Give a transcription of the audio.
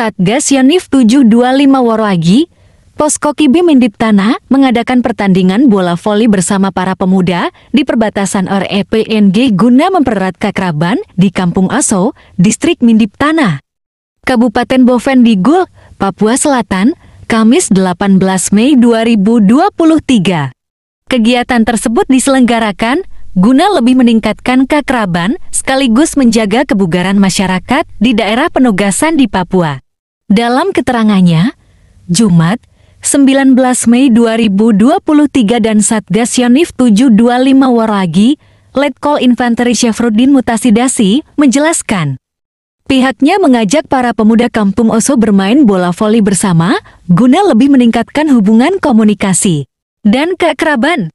Satgas Yanif 725 Woroagi, Posko Indip Tanah mengadakan pertandingan bola voli bersama para pemuda di perbatasan REPNG guna mempererat kekerabatan di Kampung Aso, Distrik Tanah. Kabupaten Bovendigul, Papua Selatan, Kamis 18 Mei 2023. Kegiatan tersebut diselenggarakan guna lebih meningkatkan kekerabatan sekaligus menjaga kebugaran masyarakat di daerah penugasan di Papua. Dalam keterangannya, Jumat, 19 Mei 2023 dan Satgas Yonif 725 Waragi, Letkol Infanteri Syafruddin Mutasidasi, menjelaskan. Pihaknya mengajak para pemuda kampung Oso bermain bola voli bersama, guna lebih meningkatkan hubungan komunikasi dan keakraban.